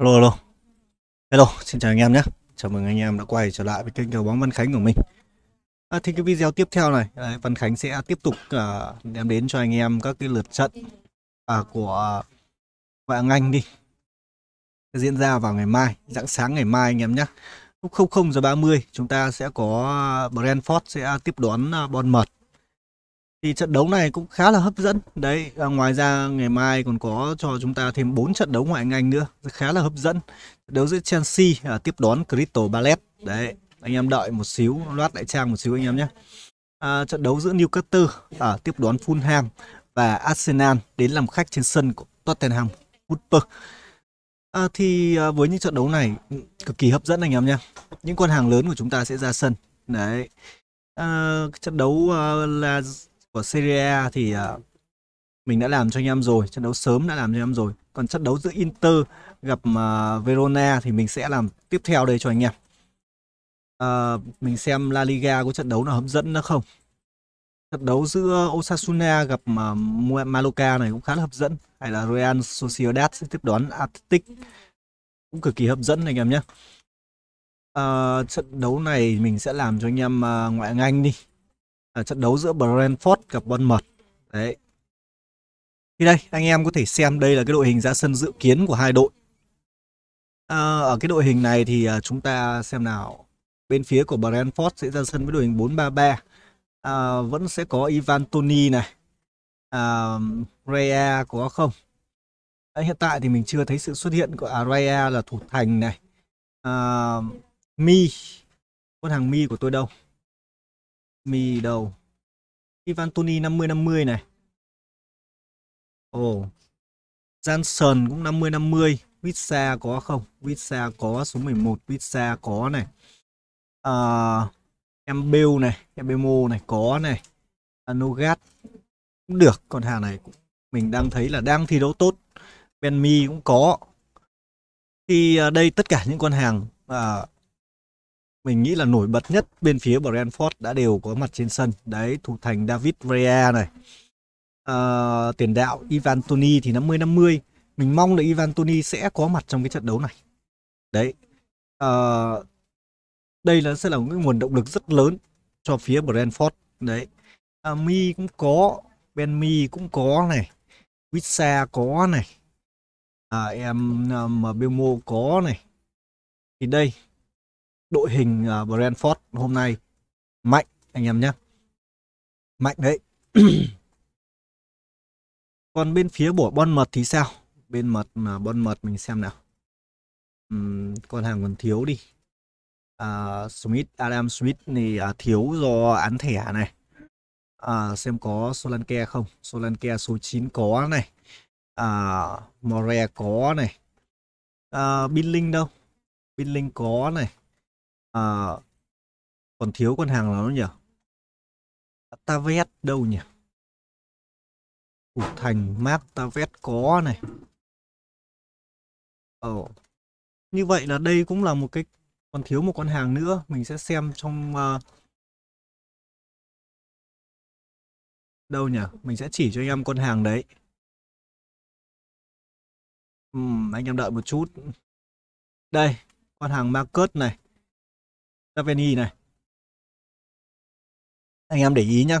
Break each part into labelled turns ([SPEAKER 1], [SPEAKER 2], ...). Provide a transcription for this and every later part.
[SPEAKER 1] Hello, hello. Hello, xin chào anh em nhé. Chào mừng anh em đã quay trở lại với kênh cầu bóng Văn Khánh của mình. À, thì cái video tiếp theo này, à, Văn Khánh sẽ tiếp tục à, đem đến cho anh em các cái lượt trận à, của ngoại hạng Anh đi. diễn ra vào ngày mai, rạng sáng ngày mai anh em nhé. Lúc 00 giờ 30 chúng ta sẽ có Brentford sẽ tiếp đón à, Bournemouth thì trận đấu này cũng khá là hấp dẫn đấy à, ngoài ra ngày mai còn có cho chúng ta thêm 4 trận đấu ngoại ngành nữa khá là hấp dẫn đấu giữa Chelsea à, tiếp đón Crystal Palace đấy anh em đợi một xíu loát lại trang một xíu anh em nhé à, trận đấu giữa Newcastle à, tiếp đón Fulham và Arsenal đến làm khách trên sân của Tottenham Hotspur à, thì à, với những trận đấu này ừ, cực kỳ hấp dẫn anh em nhé những con hàng lớn của chúng ta sẽ ra sân đấy à, trận đấu à, là của Serie thì à, mình đã làm cho anh em rồi, trận đấu sớm đã làm cho anh em rồi. Còn trận đấu giữa Inter gặp à, Verona thì mình sẽ làm tiếp theo đây cho anh em. Uh, mình xem La Liga có trận đấu nào hấp dẫn nữa không. Trận đấu giữa Osasuna gặp uh, này cũng khá là hấp dẫn. Hay là Real Sociedad sẽ tiếp đón Athletic cũng cực kỳ hấp dẫn anh em nhé. Uh, trận đấu này mình sẽ làm cho anh em ngoại hạng đi ở ờ, trận đấu giữa Brentford gặp Bournemouth. Đấy. Thì đây, anh em có thể xem đây là cái đội hình ra sân dự kiến của hai đội. À, ở cái đội hình này thì ờ, chúng ta xem nào. Bên phía của Brentford sẽ ra sân với đội hình 433. À, vẫn sẽ có Ivan Toni này. À, Raya có không? À, hiện tại thì mình chưa thấy sự xuất hiện của Araya à, là thủ thành này. À, Mi,
[SPEAKER 2] con hàng Mi của tôi đâu? Mì đầu. Ivan Tony 50-50 này. Ồ. Oh. Johnson cũng 50-50.
[SPEAKER 1] Witsa có không? Witsa có số 11. Witsa có này. Uh, em Bill này. Em Bemo này. Có này. Anogat. Cũng được. Còn hàng này cũng mình đang thấy là đang thi đấu tốt. Benmi cũng có. Thì ờ, đây tất cả những con hàng uh, mình nghĩ là nổi bật nhất bên phía Brentford đã đều có mặt trên sân. Đấy, thủ thành David Rea này. À, tiền đạo Ivan Toni thì 50-50. Mình mong là Ivan Toni sẽ có mặt trong cái trận đấu này. Đấy. À, đây là sẽ là một cái nguồn động lực rất lớn cho phía Brentford. Đấy. À, Mi cũng có, Ben Mi cũng có này. Wissa có này. À, em à, Mbemo có này. Thì đây đội hình uh, Brentford hôm nay mạnh anh em nhé mạnh đấy còn bên phía của mật thì sao bên mật mà mật mình xem nào uhm, con hàng còn thiếu đi à, Smith Adam Smith thì à, thiếu do án thẻ này à, xem có Solanke không Solanke số 9 có này à, More có này
[SPEAKER 2] à, Bin Linh đâu Bin Linh có này à, còn thiếu con hàng nào nữa nhỉ Tavet đâu nhỉ Thủ thành Mark Tavet có này Ồ ờ, oh. Như vậy là đây cũng là một cái Còn thiếu một con hàng nữa Mình sẽ xem trong uh... Đâu nhỉ Mình sẽ chỉ cho anh em con hàng đấy uhm, Anh em đợi một chút Đây Con hàng Marcus này Javeni này anh em để ý nhá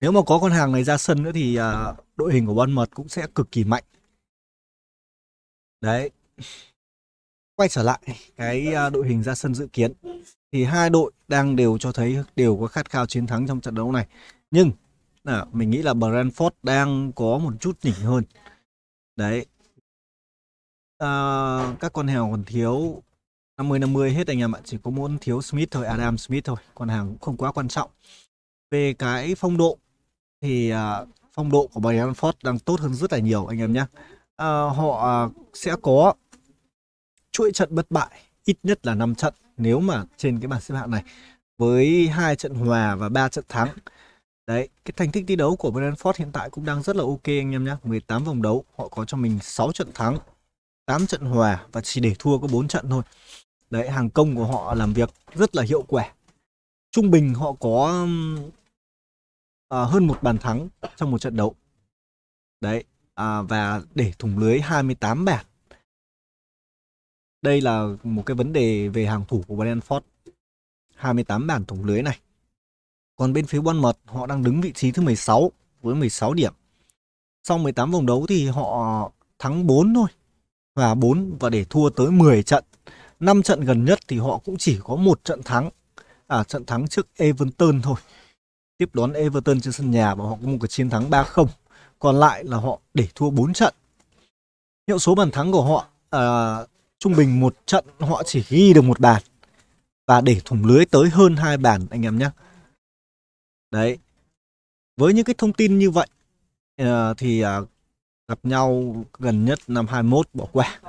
[SPEAKER 2] nếu mà có con hàng này ra sân nữa thì à, đội hình của Bournemouth cũng sẽ cực kỳ mạnh
[SPEAKER 1] đấy quay trở lại cái à, đội hình ra sân dự kiến thì hai đội đang đều cho thấy đều có khát khao chiến thắng trong trận đấu này nhưng à, mình nghĩ là Brentford đang có một chút nhỉnh hơn đấy à, các con hèo còn thiếu 50-50 hết anh em ạ. Chỉ có muốn thiếu Smith thôi, Adam Smith thôi. Còn hàng cũng không quá quan trọng. Về cái phong độ thì uh, phong độ của Bayern Ford đang tốt hơn rất là nhiều anh em nhé. Uh, họ à, sẽ có chuỗi trận bất bại ít nhất là 5 trận nếu mà trên cái bảng xếp hạng này với hai trận hòa và 3 trận thắng. Đấy, cái thành tích thi đấu của Brentford hiện tại cũng đang rất là ok anh em nhé. 18 vòng đấu, họ có cho mình 6 trận thắng, 8 trận hòa và chỉ để thua có 4 trận thôi đấy hàng công của họ làm việc rất là hiệu quả trung bình họ có à, hơn một bàn thắng trong một trận đấu đấy à, và để thủng lưới 28 bàn đây là một cái vấn đề về hàng thủ của Brentford 28 bàn thủng lưới này còn bên phía Bournemouth họ đang đứng vị trí thứ 16 với 16 điểm sau 18 vòng đấu thì họ thắng 4 thôi và 4 và để thua tới 10 trận năm trận gần nhất thì họ cũng chỉ có một trận thắng à trận thắng trước Everton thôi tiếp đón Everton trên sân nhà và họ có một cái chiến thắng 3-0 còn lại là họ để thua 4 trận hiệu số bàn thắng của họ à, trung bình một trận họ chỉ ghi được một bàn và để thủng lưới tới hơn hai bàn anh em nhé đấy với những cái thông tin như vậy à, thì à, gặp nhau gần nhất năm 21 bỏ qua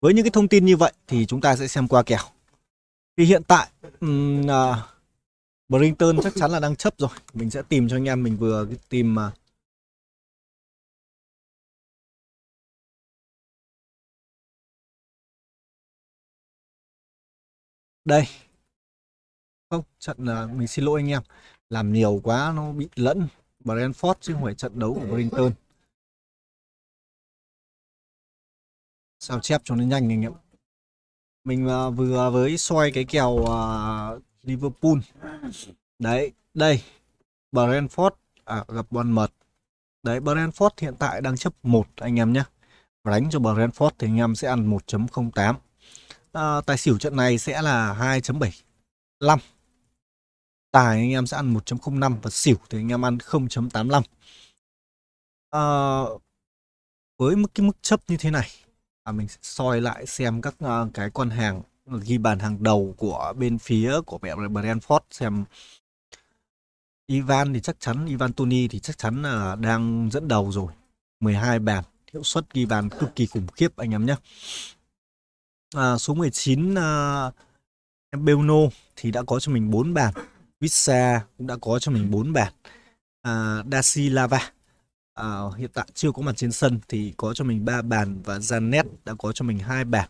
[SPEAKER 1] với những cái thông tin như vậy thì chúng ta sẽ xem qua kèo. Thì hiện tại um, uh,
[SPEAKER 2] à, Brinton chắc chắn là đang chấp rồi. Mình sẽ tìm cho anh em mình vừa tìm mà uh, đây không trận là mình xin lỗi anh em làm nhiều quá nó bị lẫn Brentford chứ không phải trận đấu của Brinton sao chép cho nó nhanh anh em mình à, vừa với xoay cái kèo uh,
[SPEAKER 1] Liverpool đấy đây Brentford à, gặp Bournemouth đấy Brentford hiện tại đang chấp một anh em nhé đánh cho Brentford thì anh em sẽ ăn 1.08 à, tài xỉu trận này sẽ là 2.75 tài anh em sẽ ăn 1.05 và xỉu thì anh em ăn 0.85 à, với mức cái mức chấp như thế này à, mình sẽ soi lại xem các uh, cái con hàng ghi bàn hàng đầu của bên phía của mẹ Brentford xem Ivan thì chắc chắn Ivan Toni thì chắc chắn là đang dẫn đầu rồi 12 bàn hiệu suất ghi bàn cực kỳ khủng khiếp anh em nhé à, số 19 uh, Belno thì đã có cho mình 4 bàn Vissa cũng đã có cho mình 4 bàn à, Daci Lava à, hiện tại chưa có mặt trên sân thì có cho mình ba bàn và Janet đã có cho mình hai bàn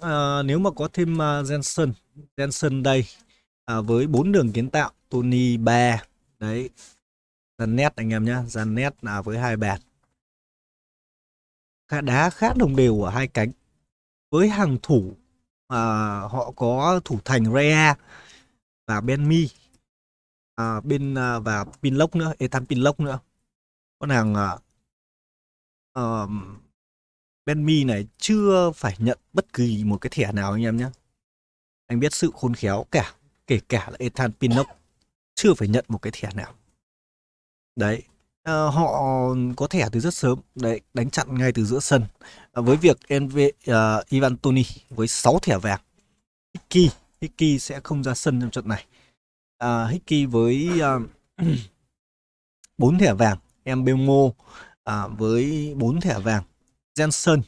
[SPEAKER 1] à, nếu mà có thêm uh, Jensen Jensen đây à, với bốn đường kiến tạo Tony 3 đấy Janet anh em nhé Janet là với hai bàn khá đá khá đồng đều ở hai cánh với hàng thủ à, họ có thủ thành Rea
[SPEAKER 2] và Benmi à, bên à, và Pinlock nữa Ethan Pinlock nữa con hàng uh, à, Benmi
[SPEAKER 1] này chưa phải nhận bất kỳ một cái thẻ nào anh em nhé anh biết sự khôn khéo cả kể cả là Ethan Pinock chưa phải nhận một cái thẻ nào đấy à, họ có thẻ từ rất sớm đấy đánh chặn ngay từ giữa sân à, với việc NV uh, à, Ivan Toni với 6 thẻ vàng Hickey Hickey sẽ không ra sân trong trận này à, Hickey với à, uh, 4 thẻ vàng Mbemo à, với 4 thẻ vàng, Jensen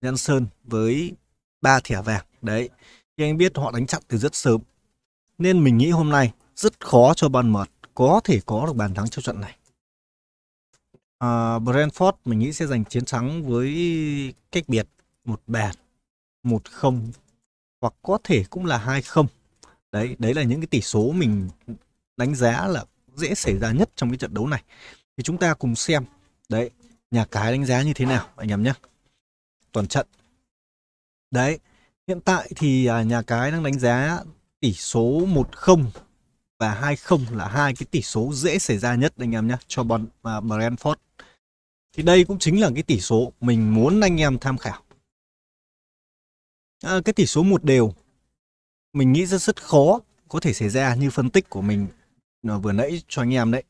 [SPEAKER 1] Jensen với 3 thẻ vàng. Đấy, thì anh biết họ đánh chặn từ rất sớm. Nên mình nghĩ hôm nay rất khó cho ban mật có thể có được bàn thắng trong trận này. À, Brentford mình nghĩ sẽ giành chiến thắng với cách biệt một bàn, một không hoặc có thể cũng là hai không Đấy, đấy là những cái tỷ số mình đánh giá là dễ xảy ra nhất trong cái trận đấu này thì chúng ta cùng xem đấy nhà cái đánh giá như thế nào anh em nhé toàn trận đấy hiện tại thì à, nhà cái đang đánh giá tỷ số 1-0 và 2-0 là hai cái tỷ số dễ xảy ra nhất anh em nhé cho bọn uh, Brentford thì đây cũng chính là cái tỷ số mình muốn anh em tham khảo à, cái tỷ số một đều mình nghĩ rất rất khó có thể xảy ra như phân tích của mình à, vừa nãy cho anh em đấy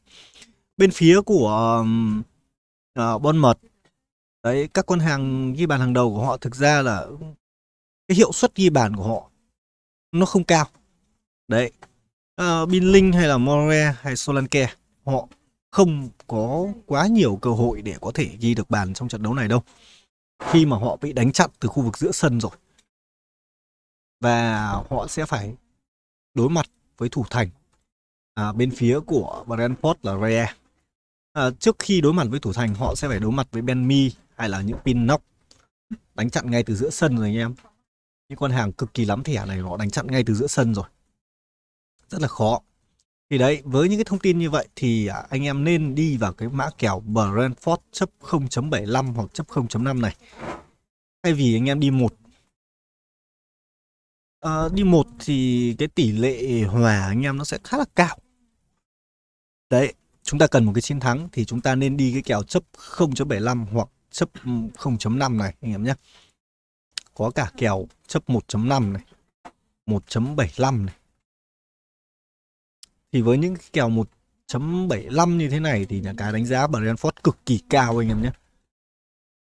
[SPEAKER 1] bên phía của uh, Bournemouth đấy các con hàng ghi bàn hàng đầu của họ thực ra là cái hiệu suất ghi bàn của họ nó không cao đấy uh, Bin Linh hay là More hay Solanke họ không có quá nhiều cơ hội để có thể ghi được bàn trong trận đấu này đâu khi mà họ bị đánh chặn từ khu vực giữa sân rồi và họ sẽ phải đối mặt với thủ thành à, bên phía của Brentford là Raya à, trước khi đối mặt với thủ thành họ sẽ phải đối mặt với Benmi hay là những pin nóc đánh chặn ngay từ giữa sân rồi anh em những con hàng cực kỳ lắm thẻ này họ đánh chặn ngay từ giữa sân rồi rất là khó thì đấy với những cái thông tin như vậy thì à, anh em nên đi vào cái mã kèo Brentford chấp 0.75 hoặc chấp 0.5 này thay vì anh em đi một à, đi một thì cái tỷ lệ hòa anh em nó sẽ khá là cao đấy chúng ta cần một cái chiến thắng thì chúng ta nên đi cái kèo chấp 0.75 hoặc chấp 0.5 ừ, này anh em nhé. Có cả kèo chấp 1.5 này, 1.75 này. Thì với những cái kèo 1.75 như thế này thì nhà cái đánh giá Brentford cực kỳ cao anh em nhé.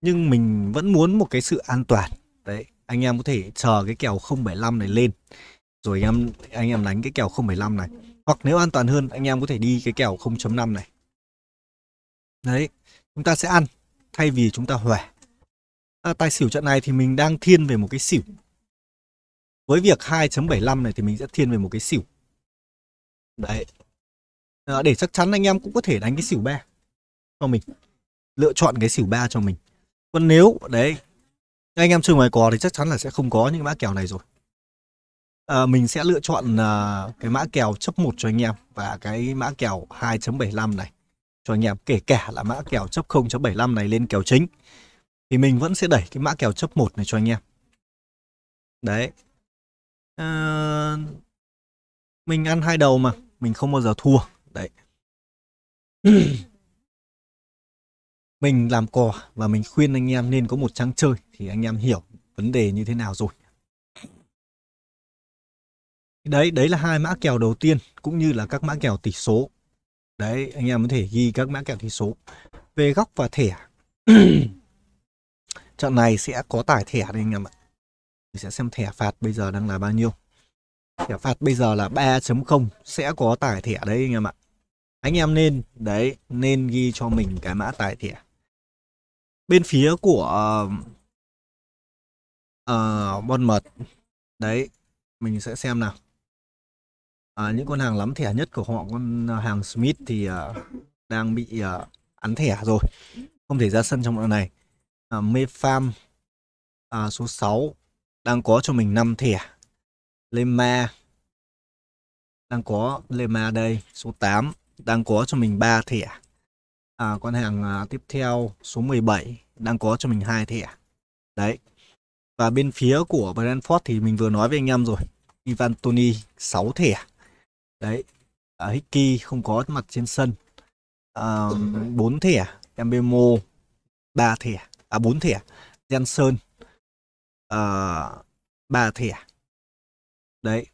[SPEAKER 1] Nhưng mình vẫn muốn một cái sự an toàn. Đấy, anh em có thể chờ cái kèo 0.75 này lên. Rồi anh em anh em đánh cái kèo 0.75 này hoặc nếu an toàn hơn anh em có thể đi cái kèo 0.5 này. Đấy, chúng ta sẽ ăn thay vì chúng ta hòe. À, tài xỉu trận này thì mình đang thiên về một cái xỉu. Với việc 2.75 này thì mình sẽ thiên về một cái xỉu. Đấy. À, để chắc chắn anh em cũng có thể đánh cái xỉu ba cho mình. Lựa chọn cái xỉu ba cho mình. Còn nếu đấy anh em chơi ngoài cò thì chắc chắn là sẽ không có những mã kèo này rồi. À, mình sẽ lựa chọn à, cái mã kèo chấp 1 cho anh em và cái mã kèo 2.75 này cho anh em kể cả là mã kèo chấp 0.75 này lên kèo chính thì mình vẫn sẽ đẩy cái mã kèo
[SPEAKER 2] chấp 1 này cho anh em. Đấy. À, mình ăn hai đầu mà, mình không bao giờ thua. Đấy. mình làm cò và mình khuyên anh em nên có một trang chơi thì anh em hiểu vấn đề như thế nào rồi đấy
[SPEAKER 1] đấy là hai mã kèo đầu tiên cũng như là các mã kèo tỷ số đấy anh em có thể ghi các mã kèo tỷ số về góc và thẻ trận này sẽ có tải thẻ đây anh em ạ sẽ xem thẻ phạt bây giờ đang là bao nhiêu thẻ phạt bây giờ là 3.0 sẽ có tải thẻ đấy anh em ạ anh em nên đấy nên
[SPEAKER 2] ghi cho mình cái mã tải thẻ bên phía của ờ, ờ, uh, mật đấy mình sẽ xem nào
[SPEAKER 1] à, những con hàng lắm thẻ nhất của họ con à, hàng Smith thì à, đang bị à, ăn thẻ rồi không thể ra sân trong đoạn này à, Mefam à, số 6 đang có cho mình 5 thẻ Lema đang có Lema đây số 8 đang có cho mình 3 thẻ à, con hàng à, tiếp theo số 17 đang có cho mình hai thẻ đấy và bên phía của Brentford thì mình vừa nói với anh em rồi Ivan Tony 6 thẻ đấy à, Hickey không có mặt trên sân à, 4 ừ. thẻ Embemo 3 thẻ à 4 thẻ Jensen à, 3 thẻ đấy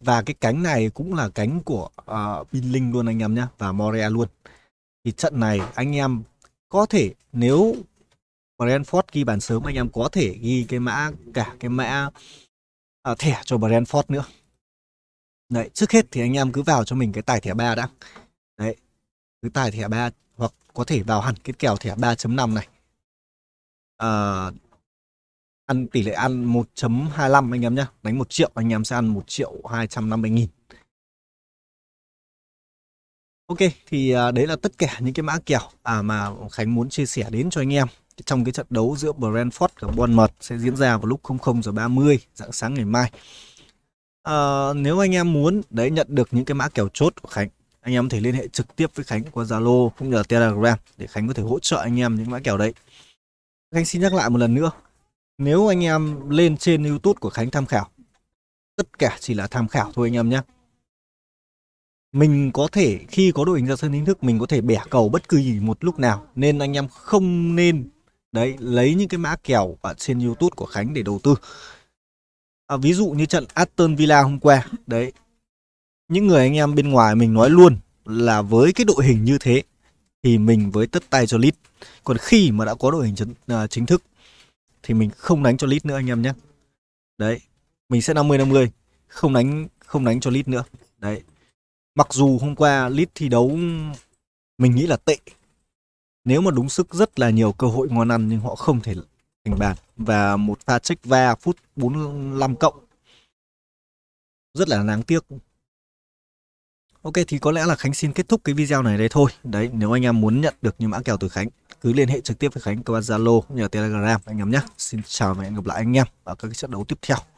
[SPEAKER 1] và cái cánh này cũng là cánh của uh, Binling luôn anh em nhé và Morea luôn thì trận này anh em có thể nếu Brentford ghi bàn sớm anh em có thể ghi cái mã cả cái mã uh, thẻ cho Brentford nữa Đấy, trước hết thì anh em cứ vào cho mình cái tài thẻ 3 đã. Đấy. Cứ tài thẻ 3 hoặc có thể vào hẳn cái kèo thẻ 3.5 này. À, ăn tỷ lệ ăn 1.25 anh em nhé đánh 1 triệu anh em sẽ ăn 1 triệu 250 nghìn Ok thì à, đấy là tất cả những cái mã kèo à, mà Khánh muốn chia sẻ đến cho anh em trong cái trận đấu giữa Brentford và Bournemouth sẽ diễn ra vào lúc 00 giờ 30 dạng sáng ngày mai à, nếu anh em muốn đấy nhận được những cái mã kèo chốt của Khánh anh em có thể liên hệ trực tiếp với Khánh qua Zalo cũng như là Telegram để Khánh có thể hỗ trợ anh em những mã kèo đấy Khánh xin nhắc lại một lần nữa nếu anh em lên trên YouTube của Khánh tham khảo tất cả chỉ là tham khảo thôi anh em nhé mình có thể khi có đội hình ra sân chính thức mình có thể bẻ cầu bất cứ gì một lúc nào nên anh em không nên đấy lấy những cái mã kèo ở trên YouTube của Khánh để đầu tư à, ví dụ như trận Aston Villa hôm qua đấy những người anh em bên ngoài mình nói luôn là với cái đội hình như thế thì mình với tất tay cho lít còn khi mà đã có đội hình chính, à, chính thức thì mình không đánh cho lít nữa anh em nhé đấy mình sẽ 50 50 không đánh không đánh cho lít nữa đấy mặc dù hôm qua lít thi đấu mình nghĩ là tệ nếu mà đúng sức rất là nhiều cơ hội ngon ăn nhưng họ không thể thành bàn và một pha check va phút 45 cộng rất là đáng tiếc Ok thì có lẽ là Khánh xin kết thúc cái video này đây thôi đấy nếu anh em muốn nhận được những mã kèo từ Khánh cứ liên hệ trực tiếp với Khánh qua Zalo nhờ Telegram anh em nhé Xin chào và hẹn gặp lại anh em ở các trận đấu tiếp theo